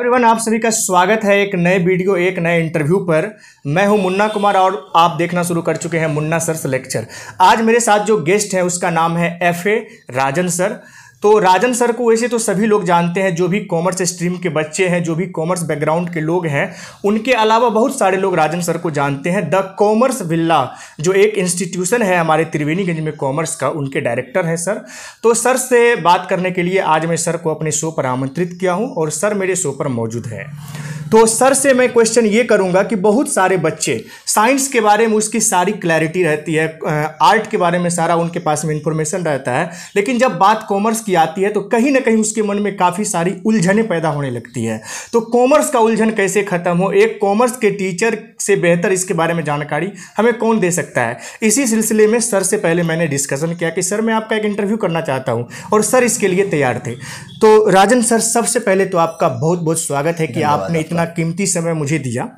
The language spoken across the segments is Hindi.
एवरीवन आप सभी का स्वागत है एक नए वीडियो एक नए इंटरव्यू पर मैं हूं मुन्ना कुमार और आप देखना शुरू कर चुके हैं मुन्ना सर लेक्चर आज मेरे साथ जो गेस्ट हैं उसका नाम है एफ ए राजन सर तो राजन सर को वैसे तो सभी लोग जानते हैं जो भी कॉमर्स स्ट्रीम के बच्चे हैं जो भी कॉमर्स बैकग्राउंड के लोग हैं उनके अलावा बहुत सारे लोग राजन सर को जानते हैं द कॉमर्स विल्ला जो एक इंस्टीट्यूशन है हमारे त्रिवेणीगंज में कॉमर्स का उनके डायरेक्टर हैं सर तो सर से बात करने के लिए आज मैं सर को अपने शो पर आमंत्रित किया हूँ और सर मेरे शो पर मौजूद है तो सर से मैं क्वेश्चन ये करूँगा कि बहुत सारे बच्चे साइंस के बारे में उसकी सारी क्लैरिटी रहती है आर्ट के बारे में सारा उनके पास में इंफॉर्मेशन रहता है लेकिन जब बात कॉमर्स की आती है तो कहीं ना कहीं उसके मन में काफ़ी सारी उलझने पैदा होने लगती है तो कॉमर्स का उलझन कैसे खत्म हो एक कॉमर्स के टीचर से बेहतर इसके बारे में जानकारी हमें कौन दे सकता है इसी सिलसिले में सर से पहले मैंने डिस्कशन किया कि सर मैं आपका एक इंटरव्यू करना चाहता हूँ और सर इसके लिए तैयार थे तो राजन सर सबसे पहले तो आपका बहुत बहुत स्वागत है कि आपने इतना इतना कीमती समय मुझे दिया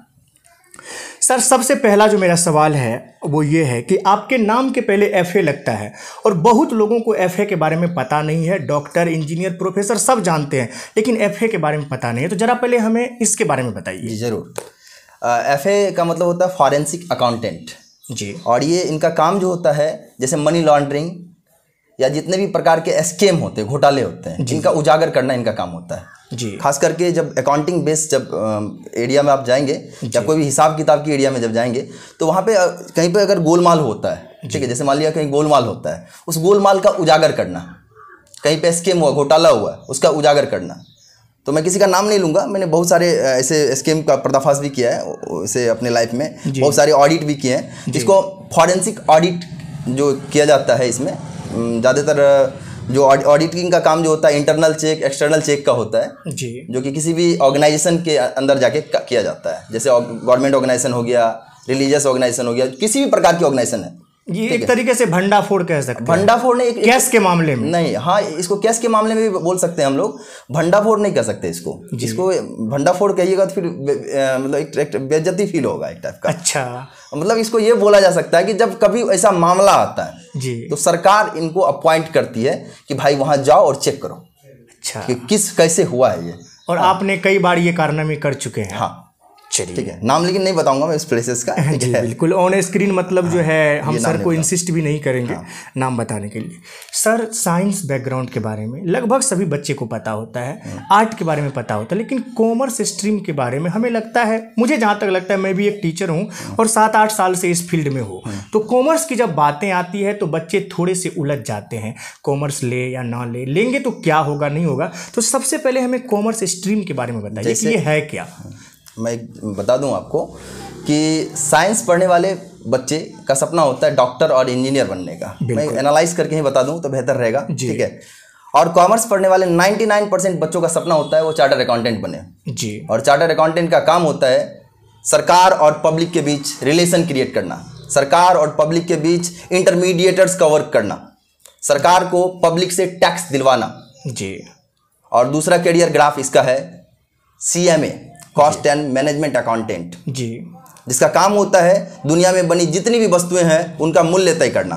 सर सबसे पहला जो मेरा सवाल है वो ये है कि आपके नाम के पहले एफ ए लगता है और बहुत लोगों को एफ ए के बारे में पता नहीं है डॉक्टर इंजीनियर प्रोफेसर सब जानते हैं लेकिन एफ ए के बारे में पता नहीं है तो ज़रा पहले हमें इसके बारे में बताइए ज़रूर एफ ए का मतलब होता है फॉरेंसिक अकाउंटेंट जी और ये इनका काम जो होता है जैसे मनी लॉन्ड्रिंग या जितने भी प्रकार के स्केम होते हैं घोटाले होते हैं जिनका उजागर करना इनका काम होता है जी खास करके जब अकाउंटिंग बेस जब एरिया में आप जाएंगे या कोई भी हिसाब किताब की एरिया में जब जाएंगे तो वहाँ पे कहीं पे अगर गोलमाल होता है ठीक है जैसे मान लिया कहीं गोलमाल होता है उस गोलमाल का उजागर करना कहीं पे स्केम हुआ घोटाला हुआ उसका उजागर करना तो मैं किसी का नाम नहीं लूँगा मैंने बहुत सारे ऐसे स्केम का पर्दाफाश भी किया है इसे अपने लाइफ में बहुत सारे ऑडिट भी किए हैं जिसको फॉरेंसिक ऑडिट जो किया जाता है इसमें हम्म, ज़्यादातर जो ऑडिटिंग का काम जो होता है इंटरनल चेक एक्सटर्नल चेक का होता है जी जो कि किसी भी ऑर्गेनाइजेशन के अंदर जाके किया जाता है जैसे गवर्नमेंट ऑर्गेनाइजेशन हो गया रिलीजियस ऑर्गेनाइजेशन हो गया किसी भी प्रकार की ऑर्गेनाइजेशन है ये एक तरीके से भंडाफोड़ कह सकते भंडाफोड़ नहीं एक, कैश के मामले में नहीं हाँ इसको कैश के मामले में भी बोल सकते हैं हम लोग भंडाफोड़ नहीं कह सकते इसको इसको भंडाफोड़ कहिएगा तो फिर मतलब एक, एक बेज्जती फील होगा एक टाइप का अच्छा मतलब इसको ये बोला जा सकता है कि जब कभी ऐसा मामला आता है जी तो सरकार इनको अपॉइंट करती है कि भाई वहाँ जाओ और चेक करो अच्छा कि किस कैसे हुआ है ये और हाँ। आपने कई बार ये कारनामे कर चुके हैं हाँ ठीक है नाम लेकिन नहीं बताऊंगा मैं इस प्लेसेस का जी बिल्कुल ऑन स्क्रीन मतलब हाँ, जो है हम सर को इंसिस्ट भी नहीं करेंगे हाँ। नाम बताने के लिए सर साइंस बैकग्राउंड के बारे में लगभग सभी बच्चे को पता होता है आर्ट हाँ। के बारे में पता होता है लेकिन कॉमर्स स्ट्रीम के बारे में हमें लगता है मुझे जहाँ तक लगता है मैं भी एक टीचर हूँ और सात आठ साल से इस फील्ड में हो तो कॉमर्स की जब बातें आती है तो बच्चे थोड़े से उलझ जाते हैं कॉमर्स ले या ना ले लेंगे तो क्या होगा नहीं होगा तो सबसे पहले हमें कॉमर्स स्ट्रीम के बारे में बताइए कि ये है क्या मैं बता दूं आपको कि साइंस पढ़ने वाले बच्चे का सपना होता है डॉक्टर और इंजीनियर बनने का मैं एनालाइज करके ही बता दूं तो बेहतर रहेगा ठीक है और कॉमर्स पढ़ने वाले 99 परसेंट बच्चों का सपना होता है वो चार्टर अकाउंटेंट बने जी और चार्टर अकाउंटेंट का काम होता है सरकार और पब्लिक के बीच रिलेशन क्रिएट करना सरकार और पब्लिक के बीच इंटरमीडिएटर्स का वर्क करना सरकार को पब्लिक से टैक्स दिलवाना जी और दूसरा करियर ग्राफ इसका है C M A cost and management accountant जी जिसका काम होता है दुनिया में बनी जितनी भी वस्तुएं हैं उनका मूल्य तय करना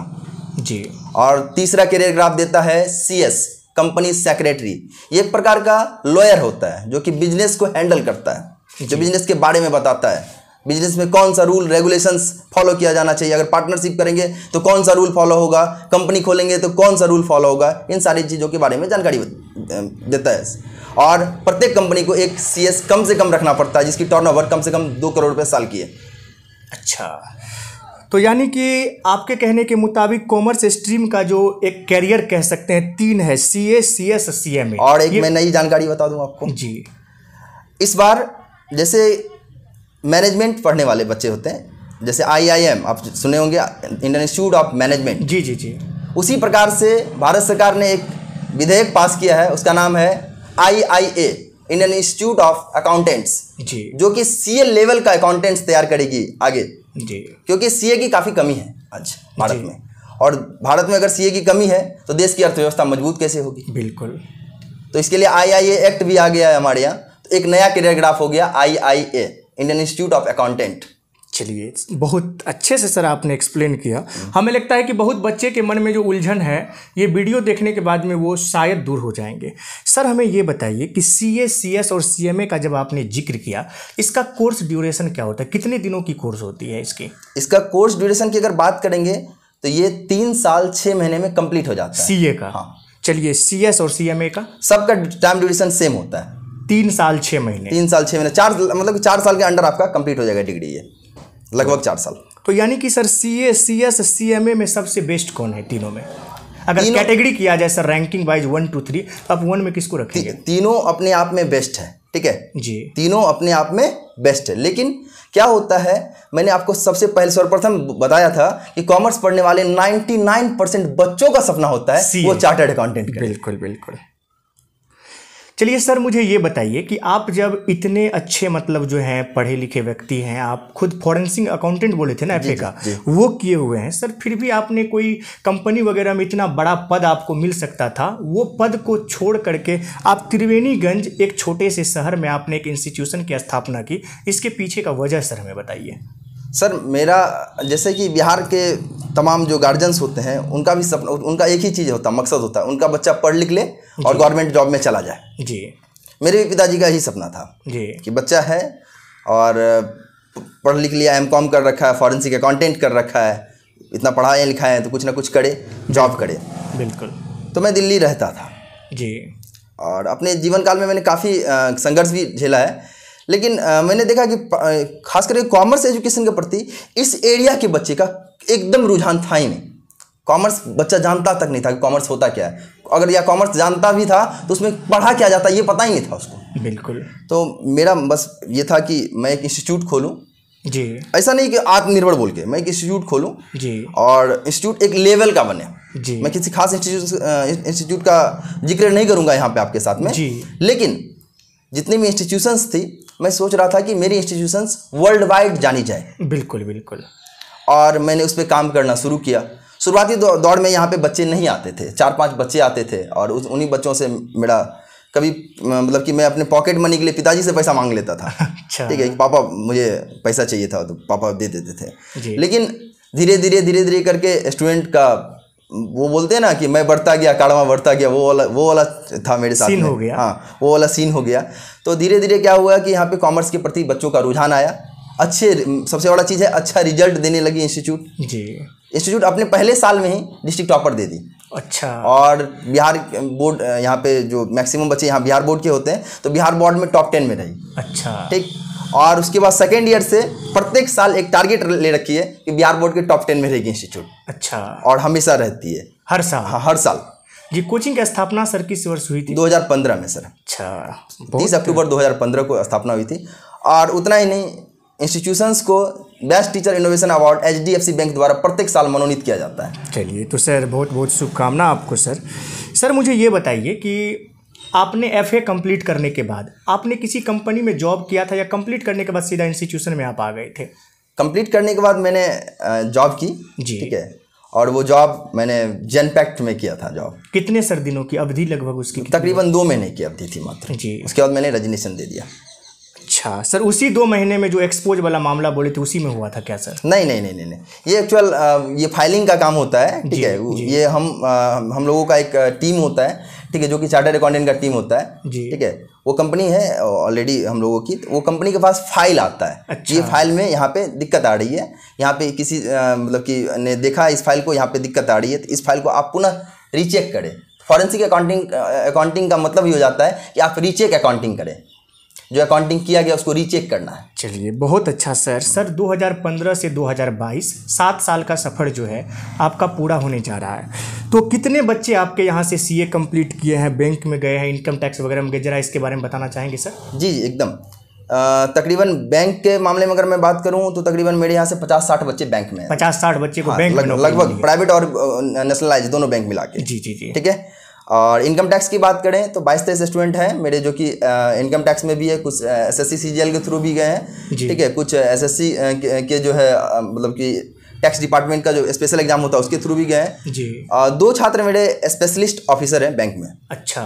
जी और तीसरा करियर ग्राफ देता है सी एस कंपनी सेक्रेटरी एक प्रकार का लॉयर होता है जो कि बिजनेस को हैंडल करता है जो बिजनेस के बारे में बताता है बिजनेस में कौन सा रूल रेगुलेशंस फॉलो किया जाना चाहिए अगर पार्टनरशिप करेंगे तो कौन सा रूल फॉलो होगा कंपनी खोलेंगे तो कौन सा रूल फॉलो होगा इन सारी चीज़ों के बारे में जानकारी देता है और प्रत्येक कंपनी को एक सी कम से कम रखना पड़ता है जिसकी टर्न कम से कम दो करोड़ रुपये साल की है अच्छा तो यानी कि आपके कहने के मुताबिक कॉमर्स स्ट्रीम का जो एक कैरियर कह सकते हैं तीन है सी A C S C M और एक मैं नई जानकारी बता दूं आपको जी इस बार जैसे मैनेजमेंट पढ़ने वाले बच्चे होते हैं जैसे आईआईएम आप सुने होंगे इंडियन इंस्टीट्यूट ऑफ मैनेजमेंट जी जी जी उसी प्रकार से भारत सरकार ने एक विधेयक पास किया है उसका नाम है IIA Indian Institute of Accountants जी जो कि सीए लेवल का अकाउंटेंट्स तैयार करेगी आगे जी क्योंकि सीए की काफ़ी कमी है आज भारत में और भारत में अगर सीए की कमी है तो देश की अर्थव्यवस्था मजबूत कैसे होगी बिल्कुल तो इसके लिए आईआईए एक्ट भी आ गया है हमारे यहाँ तो एक नया करियर ग्राफ हो गया IIA Indian Institute of Accountant चलिए बहुत अच्छे से सर आपने एक्सप्लेन किया हमें लगता है कि बहुत बच्चे के मन में जो उलझन है ये वीडियो देखने के बाद में वो शायद दूर हो जाएंगे सर हमें ये बताइए कि सी ए सी एस और सी एम ए का जब आपने जिक्र किया इसका कोर्स ड्यूरेशन क्या होता है कितने दिनों की कोर्स होती है इसकी इसका कोर्स ड्यूरेशन की अगर बात करेंगे तो ये तीन साल छः महीने में कम्प्लीट हो जाता है सी ए का हाँ चलिए सी एस और सी एम ए का सबका टाइम ड्यूरेशन सेम होता है तीन साल छः महीने तीन साल छः महीने चार मतलब चार साल के अंडर आपका कंप्लीट हो जाएगा डिग्री ये लगभग चार साल तो यानी कि sir C A C S C M A में सबसे बेस्ट कौन है तीनों में अगर कैटेगरी किया जाए sir ranking wise one two three तो आप वन में किसको रखेंगे ती, तीनों अपने आप में बेस्ट है ठीक है जी तीनों अपने आप में बेस्ट है लेकिन क्या होता है मैंने आपको सबसे पहले सर्वप्रथम बताया था कि कॉमर्स पढ़ने वाले 99 परसेंट बच्चों का सपना होता है वो चार्टर्ड अकाउंटेंट बिल्कुल बिल्कुल चलिए सर मुझे ये बताइए कि आप जब इतने अच्छे मतलब जो हैं पढ़े लिखे व्यक्ति हैं आप खुद फॉरेंसिंग अकाउंटेंट बोले थे ना एफ का वो किए हुए हैं सर फिर भी आपने कोई कंपनी वगैरह में इतना बड़ा पद आपको मिल सकता था वो पद को छोड़ करके आप त्रिवेणीगंज एक छोटे से शहर में आपने एक इंस्टीट्यूशन की स्थापना की इसके पीछे का वजह सर हमें बताइए सर मेरा जैसे कि बिहार के तमाम जो गार्जियंस होते हैं उनका भी सपना उनका एक ही चीज़ होता मकसद होता है उनका बच्चा पढ़ लिख ले और गवर्नमेंट जॉब में चला जाए जी मेरे भी पिताजी का यही सपना था जी कि बच्चा है और पढ़ लिख लिया एम कॉम कर रखा है फॉरेंसिक अकाउंटेंट कर रखा है इतना पढ़ाए लिखाए हैं तो कुछ ना कुछ करे जॉब करे बिल्कुल तो मैं दिल्ली रहता था जी और अपने जीवन काल में मैंने काफ़ी संघर्ष भी झेला है लेकिन आ, मैंने देखा कि खास करके कॉमर्स एजुकेशन के प्रति इस एरिया के बच्चे का एकदम रुझान था ही नहीं कॉमर्स बच्चा जानता तक नहीं था कि कॉमर्स होता क्या है अगर या कॉमर्स जानता भी था तो उसमें पढ़ा क्या जाता ये पता ही नहीं था उसको बिल्कुल तो मेरा बस ये था कि मैं एक इंस्टीट्यूट खोलूँ जी ऐसा नहीं कि आत्मनिर्भर बोल के मैं एक इंस्टीट्यूट खोलूँ जी और इंस्टीट्यूट एक लेवल का बने जी मैं किसी खास इंस्टीट्यूट इंस्टीट्यूट का जिक्र नहीं करूँगा यहाँ पे आपके साथ में जी लेकिन जितनी भी इंस्टीट्यूशंस थी मैं सोच रहा था कि मेरी इंस्टीट्यूशंस वर्ल्ड वाइड जानी जाए बिल्कुल बिल्कुल और मैंने उस पर काम करना शुरू किया शुरुआती दौड़ में यहाँ पे बच्चे नहीं आते थे चार पांच बच्चे आते थे और उस उन्हीं बच्चों से मेरा कभी मतलब कि मैं अपने पॉकेट मनी के लिए पिताजी से पैसा मांग लेता था अच्छा। ठीक है पापा मुझे पैसा चाहिए था तो पापा दे देते थे लेकिन धीरे धीरे धीरे धीरे करके स्टूडेंट का वो बोलते हैं ना कि मैं बढ़ता गया काड़वा बढ़ता गया वो वाला वो वाला था मेरे साथ सीन हो गया हाँ वो वाला सीन हो गया तो धीरे धीरे क्या हुआ कि यहाँ पे कॉमर्स के प्रति बच्चों का रुझान आया अच्छे सबसे बड़ा चीज़ है अच्छा रिजल्ट देने लगी इंस्टीट्यूट जी इंस्टीट्यूट अपने पहले साल में ही डिस्ट्रिक्ट टॉपर दे दी अच्छा और बिहार बोर्ड यहाँ पे जो मैक्सिमम बच्चे यहाँ बिहार बोर्ड के होते हैं तो बिहार बोर्ड में टॉप टेन में रही अच्छा ठीक और उसके बाद सेकेंड ईयर से प्रत्येक साल एक टारगेट ले रखी है कि बिहार बोर्ड के टॉप टेन में रहेगी इंस्टीट्यूट अच्छा और हमेशा रहती है हर साल हाँ हर साल जी कोचिंग की स्थापना सर किस वर्ष हुई थी 2015 में सर अच्छा तीस अक्टूबर 2015 को स्थापना हुई थी और उतना ही नहीं इंस्टीट्यूशंस को best teacher innovation award H bank द्वारा प्रत्येक साल मनोनीत किया जाता है चलिए तो सर बहुत बहुत शुभकामना आपको सर सर मुझे ये बताइए कि आपने एफ ए कम्प्लीट करने के बाद आपने किसी कंपनी में जॉब किया था या कंप्लीट करने के बाद सीधा इंस्टीट्यूशन में आप आ गए थे कंप्लीट करने के बाद मैंने जॉब की जी ठीक है और वो जॉब मैंने जनपैक्ट में किया था जॉब कितने सर दिनों की अवधि लगभग उसकी तकरीबन दो महीने की अवधि थी मात्र जी उसके बाद मैंने रजनीशन दे दिया अच्छा सर उसी दो महीने में जो एक्सपोज वाला मामला बोले थे उसी में हुआ था क्या सर नहीं नहीं नहीं नहीं नहीं ये एक्चुअल ये फाइलिंग का काम होता है ठीक है ये हम हम लोगों का एक टीम होता है ठीक है जो कि चार्टर्ड अकाउंटेंट का टीम होता है जी ठीक है वो कंपनी है ऑलरेडी हम लोगों की तो वो कंपनी के पास फाइल आता है तो अच्छा। ये फाइल में यहाँ पे दिक्कत आ रही है यहाँ पे किसी मतलब कि ने देखा इस फाइल को यहाँ पे दिक्कत आ रही है तो इस फाइल को आप पुनः रीचेक करें फॉरेंसिक अकाउंटिंग अकाउंटिंग का मतलब ये हो जाता है कि आप रीचेक अकाउंटिंग करें जो अकाउंटिंग किया गया उसको रीचेक करना है चलिए बहुत अच्छा सर सर 2015 से 2022 सात साल का सफ़र जो है आपका पूरा होने जा रहा है तो कितने बच्चे आपके यहाँ से सीए कंप्लीट किए हैं बैंक में गए हैं इनकम टैक्स वगैरह में गए जरा इसके बारे में बताना चाहेंगे सर जी जी एकदम तकरीबन बैंक के मामले में अगर मैं बात करूं तो तकरीबन मेरे यहाँ से पचास साठ बच्चे बैंक में पचास साठ बच्चे को हाँ, बैंक लगभग प्राइवेट और नेशनलाइज दोनों बैंक मिला के जी जी जी ठीक है और इनकम टैक्स की बात करें तो बाईस तेईस स्टूडेंट हैं मेरे जो कि इनकम टैक्स में भी है कुछ एस एस सी के थ्रू भी गए हैं ठीक है कुछ एस के जो है मतलब कि टैक्स डिपार्टमेंट का जो स्पेशल एग्जाम होता है उसके थ्रू भी गए हैं जी दो छात्र मेरे स्पेशलिस्ट ऑफिसर हैं बैंक में अच्छा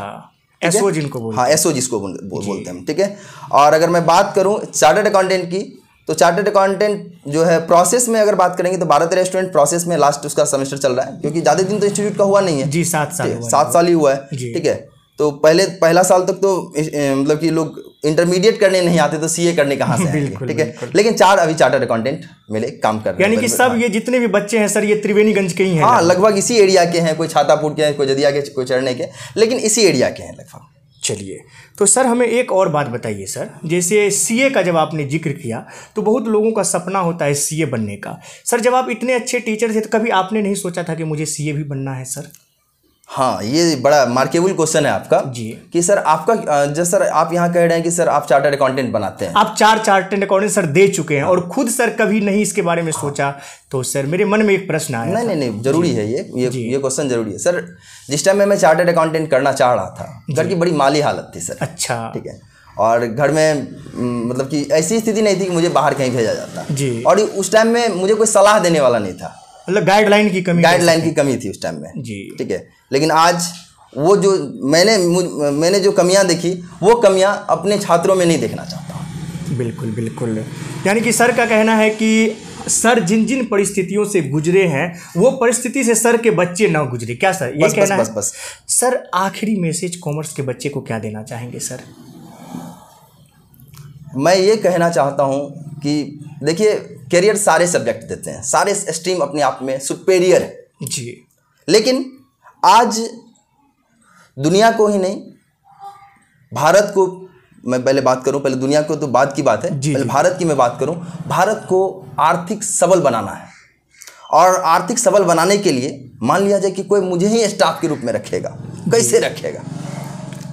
एसओ जिनको हाँ एसओ जिसको बोलते हैं ठीक है और अगर मैं बात करूँ चार्टर्ड अकाउंटेंट की तो चार्टेड अकाउंटेंट जो है प्रोसेस में अगर बात करेंगे तो भारत रेस्टोरेंट प्रोसेस में लास्ट उसका सेमेस्टर चल रहा है क्योंकि ज़्यादा दिन तो इंस्टीट्यूट का हुआ नहीं है जी सात साल सात साल ही हुआ है ठीक है तो पहले पहला साल तक तो मतलब कि लोग इंटरमीडिएट करने नहीं आते तो सीए करने कहाँ से बिल्कुल ठीक है लेकिन चार अभी चार्टर्ड अकाउंटेंट मेरे काम कर रहे हैं यानी कि सब ये जितने भी बच्चे हैं सर ये त्रिवेणीगंज के ही हैं हाँ लगभग इसी एरिया के हैं कोई छातापुर के हैं कोई जदिया के कोई चढ़ने के लेकिन इसी एरिया के हैं लगभग चलिए तो सर हमें एक और बात बताइए सर जैसे सीए का जब आपने जिक्र किया तो बहुत लोगों का सपना होता है सीए बनने का सर जब आप इतने अच्छे टीचर थे तो कभी आपने नहीं सोचा था कि मुझे सीए भी बनना है सर हाँ ये बड़ा मार्केबल क्वेश्चन है आपका जी कि सर आपका जैसे सर आप यहाँ कह रहे हैं कि सर आप चार्टर्ड अकाउंटेंट बनाते हैं आप चार चार्टर्ड अकाउंटेंट सर दे चुके हैं और खुद सर कभी नहीं इसके बारे में हाँ। सोचा तो सर मेरे मन में एक प्रश्न आया नहीं नहीं नहीं जरूरी है ये ये ये क्वेश्चन जरूरी है सर जिस टाइम में मैं चार्टर्ड अकाउंटेंट करना चाह रहा था घर की बड़ी माली हालत थी सर अच्छा ठीक है और घर में मतलब कि ऐसी स्थिति नहीं थी कि मुझे बाहर कहीं भेजा जाता जी और उस टाइम में मुझे कोई सलाह देने वाला नहीं था मतलब गाइडलाइन की कमी गाइडलाइन की कमी थी उस टाइम में जी ठीक है लेकिन आज वो जो मैंने मैंने जो कमियां देखी वो कमियां अपने छात्रों में नहीं देखना चाहता बिल्कुल बिल्कुल यानी कि सर का कहना है कि सर जिन जिन परिस्थितियों से गुजरे हैं वो परिस्थिति से सर के बच्चे ना गुजरे क्या सर ये बस, कहना बस, बस, है बस, बस। सर आखिरी मैसेज कॉमर्स के बच्चे को क्या देना चाहेंगे सर मैं ये कहना चाहता हूँ कि देखिए करियर सारे सब्जेक्ट देते हैं सारे स्ट्रीम अपने आप में सुपेरियर है जी लेकिन आज दुनिया को ही नहीं भारत को मैं पहले बात करूं पहले दुनिया को तो बाद की बात है पहले भारत की मैं बात करूं भारत को आर्थिक सबल बनाना है और आर्थिक सबल बनाने के लिए मान लिया जाए कि कोई मुझे ही स्टाफ के रूप में रखेगा कैसे रखेगा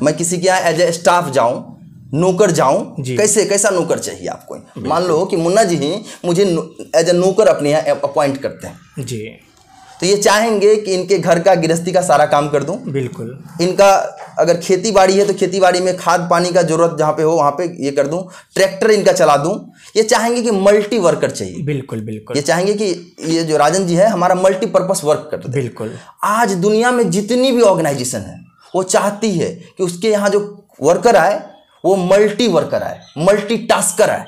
मैं किसी के यहाँ एज ए स्टाफ जाऊं नौकर जाऊं कैसे कैसा नौकर चाहिए आपको मान लो कि मुन्ना जी ही मुझे एज ए नौकर अपने यहाँ अपॉइंट करते हैं जी तो ये चाहेंगे कि इनके घर का गृहस्थी का सारा काम कर दूं बिल्कुल इनका अगर खेती बाड़ी है तो खेती बाड़ी में खाद पानी का जरूरत जहाँ पे हो वहाँ पे ये कर दूं ट्रैक्टर इनका चला दूं ये चाहेंगे कि मल्टी वर्कर चाहिए बिल्कुल बिल्कुल ये चाहेंगे कि ये जो राजन जी है हमारा मल्टीपर्पज वर्क कर बिल्कुल आज दुनिया में जितनी भी ऑर्गेनाइजेशन है वो चाहती है कि उसके यहाँ जो वर्कर आए वो मल्टी वर्कर आए मल्टी टास्कर आए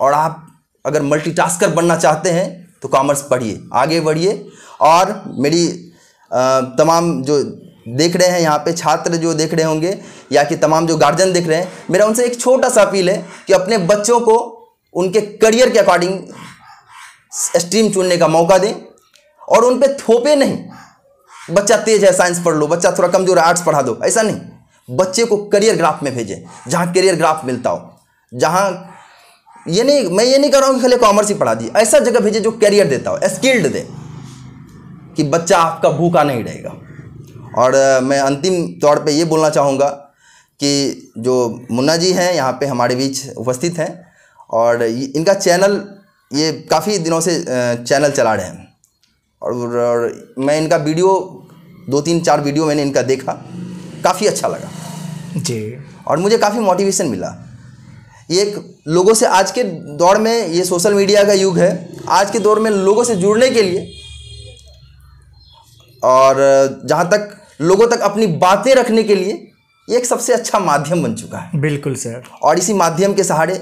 और आप अगर मल्टी टास्कर बनना चाहते हैं तो कॉमर्स पढ़िए आगे बढ़िए और मेरी तमाम जो देख रहे हैं यहाँ पे छात्र जो देख रहे होंगे या कि तमाम जो गार्जियन देख रहे हैं मेरा उनसे एक छोटा सा अपील है कि अपने बच्चों को उनके करियर के अकॉर्डिंग स्ट्रीम चुनने का मौका दें और उन पर थोपे नहीं बच्चा तेज है साइंस पढ़ लो बच्चा थोड़ा कमज़ोर है आर्ट्स पढ़ा दो ऐसा नहीं बच्चे को करियर ग्राफ में भेजें जहाँ करियर ग्राफ मिलता हो जहाँ ये नहीं मैं ये नहीं कर रहा हूँ कि खाली कॉमर्स ही पढ़ा दी ऐसा जगह भेजे जो करियर देता हो स्किल्ड दे कि बच्चा आपका भूखा नहीं रहेगा और मैं अंतिम तौर पे ये बोलना चाहूँगा कि जो मुन्ना जी हैं यहाँ पे हमारे बीच उपस्थित हैं और इनका चैनल ये काफ़ी दिनों से चैनल चला रहे हैं और, और मैं इनका वीडियो दो तीन चार वीडियो मैंने इनका देखा काफ़ी अच्छा लगा जी और मुझे काफ़ी मोटिवेशन मिला ये लोगों से आज के दौर में ये सोशल मीडिया का युग है आज के दौर में लोगों से जुड़ने के लिए और जहाँ तक लोगों तक अपनी बातें रखने के लिए ये एक सबसे अच्छा माध्यम बन चुका है बिल्कुल सर और इसी माध्यम के सहारे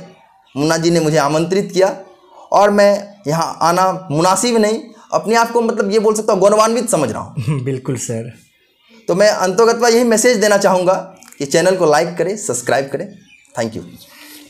मुन्ना जी ने मुझे आमंत्रित किया और मैं यहाँ आना मुनासिब नहीं अपने आप को मतलब ये बोल सकता हूँ गौरवान्वित समझ रहा हूँ बिल्कुल सर तो मैं अंतोगतवा यही मैसेज देना चाहूँगा ये चैनल को लाइक करें सब्सक्राइब करें थैंक यू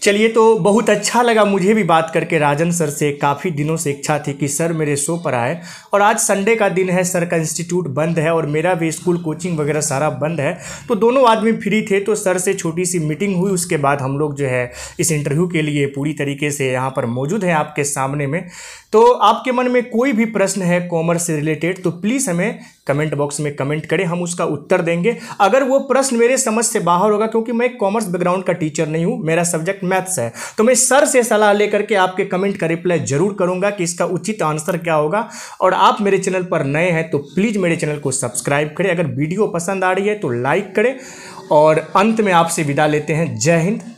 चलिए तो बहुत अच्छा लगा मुझे भी बात करके राजन सर से काफ़ी दिनों से इच्छा थी कि सर मेरे शो पर आए और आज संडे का दिन है सर का इंस्टीट्यूट बंद है और मेरा भी स्कूल कोचिंग वगैरह सारा बंद है तो दोनों आदमी फ्री थे तो सर से छोटी सी मीटिंग हुई उसके बाद हम लोग जो है इस इंटरव्यू के लिए पूरी तरीके से यहाँ पर मौजूद हैं आपके सामने में तो आपके मन में कोई भी प्रश्न है कॉमर्स से रिलेटेड तो प्लीज़ हमें कमेंट बॉक्स में कमेंट करें हम उसका उत्तर देंगे अगर वो प्रश्न मेरे समझ से बाहर होगा क्योंकि मैं कॉमर्स बैकग्राउंड का टीचर नहीं हूँ मेरा सब्जेक्ट मैथ्स है तो मैं सर से सलाह लेकर के आपके कमेंट का रिप्लाई जरूर करूंगा कि इसका उचित आंसर क्या होगा और आप मेरे चैनल पर नए हैं तो प्लीज़ मेरे चैनल को सब्सक्राइब करें अगर वीडियो पसंद आ रही है तो लाइक करें और अंत में आपसे विदा लेते हैं जय हिंद